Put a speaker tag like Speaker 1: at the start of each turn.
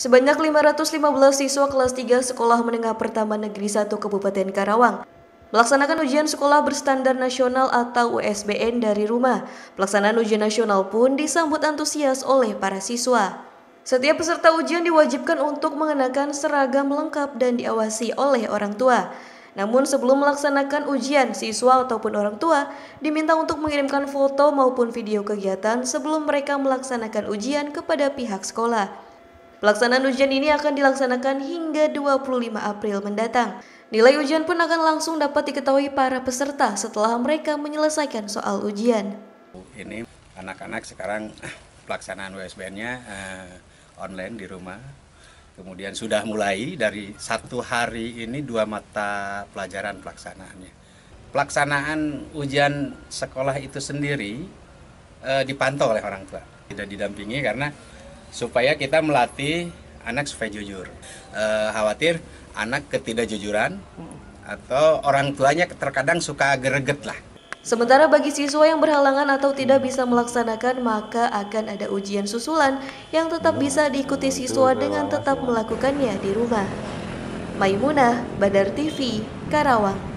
Speaker 1: Sebanyak 515 siswa kelas 3 Sekolah Menengah Pertama Negeri 1 Kabupaten Karawang melaksanakan ujian sekolah berstandar nasional atau USBN dari rumah. Pelaksanaan ujian nasional pun disambut antusias oleh para siswa. Setiap peserta ujian diwajibkan untuk mengenakan seragam lengkap dan diawasi oleh orang tua. Namun sebelum melaksanakan ujian, siswa ataupun orang tua diminta untuk mengirimkan foto maupun video kegiatan sebelum mereka melaksanakan ujian kepada pihak sekolah. Pelaksanaan ujian ini akan dilaksanakan hingga 25 April mendatang. Nilai ujian pun akan langsung dapat diketahui para peserta setelah mereka menyelesaikan soal ujian.
Speaker 2: Ini anak-anak sekarang ah, pelaksanaan USBN-nya uh, eh, online di rumah. Kemudian sudah mulai dari satu hari ini dua mata pelajaran pelaksanaannya. Pelaksanaan ujian sekolah itu sendiri uh, dipantau oleh orang tua, tidak didampingi karena supaya kita melatih anak supaya jujur. E, khawatir anak ketidakjujuran atau orang tuanya terkadang suka gereget lah.
Speaker 1: Sementara bagi siswa yang berhalangan atau tidak bisa melaksanakan, maka akan ada ujian susulan yang tetap bisa diikuti siswa dengan tetap melakukannya di rumah. Maimunah, Badar TV, Karawang.